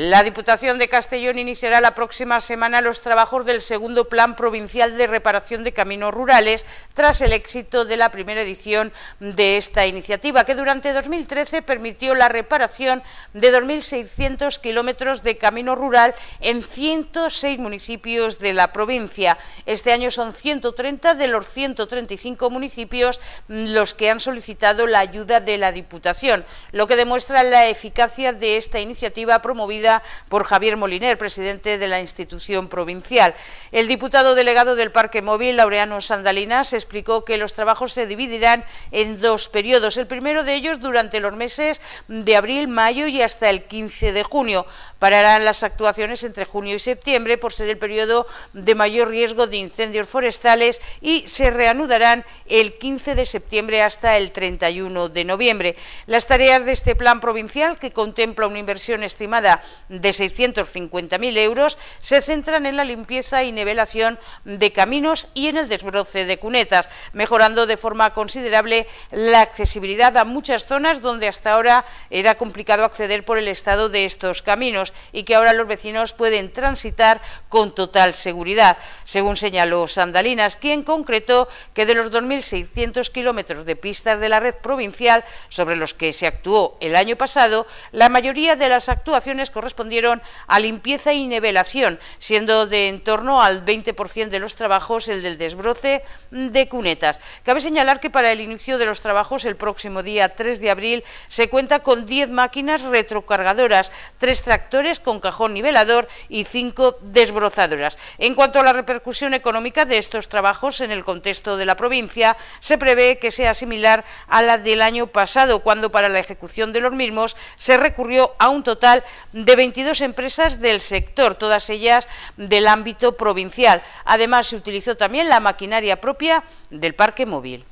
La Diputación de Castellón iniciará la próxima semana los trabajos del segundo Plan Provincial de Reparación de Caminos Rurales tras el éxito de la primera edición de esta iniciativa, que durante 2013 permitió la reparación de 2.600 kilómetros de camino rural en 106 municipios de la provincia. Este año son 130 de los 135 municipios los que han solicitado la ayuda de la Diputación, lo que demuestra la eficacia de esta iniciativa promovida por Javier Moliner, presidente de la institución provincial. El diputado delegado del Parque Móvil, Laureano Sandalinas, explicó que los trabajos se dividirán en dos periodos, el primero de ellos durante los meses de abril, mayo y hasta el 15 de junio. Pararán las actuaciones entre junio y septiembre por ser el periodo de mayor riesgo de incendios forestales y se reanudarán el 15 de septiembre hasta el 31 de noviembre. Las tareas de este plan provincial, que contempla una inversión estimada de 650.000 euros se centran en la limpieza y nivelación de caminos y en el desbroce de cunetas, mejorando de forma considerable la accesibilidad a muchas zonas donde hasta ahora era complicado acceder por el estado de estos caminos y que ahora los vecinos pueden transitar con total seguridad, según señaló Sandalinas, quien concretó que de los 2.600 kilómetros de pistas de la red provincial sobre los que se actuó el año pasado, la mayoría de las actuaciones correspondieron a limpieza y nivelación, siendo de en torno al 20% de los trabajos el del desbroce de cunetas. Cabe señalar que para el inicio de los trabajos el próximo día 3 de abril se cuenta con 10 máquinas retrocargadoras, 3 tractores con cajón nivelador y 5 desbrozadoras. En cuanto a la repercusión económica de estos trabajos en el contexto de la provincia, se prevé que sea similar a la del año pasado, cuando para la ejecución de los mismos se recurrió a un total de de 22 empresas del sector, todas ellas del ámbito provincial. Además, se utilizó también la maquinaria propia del parque móvil.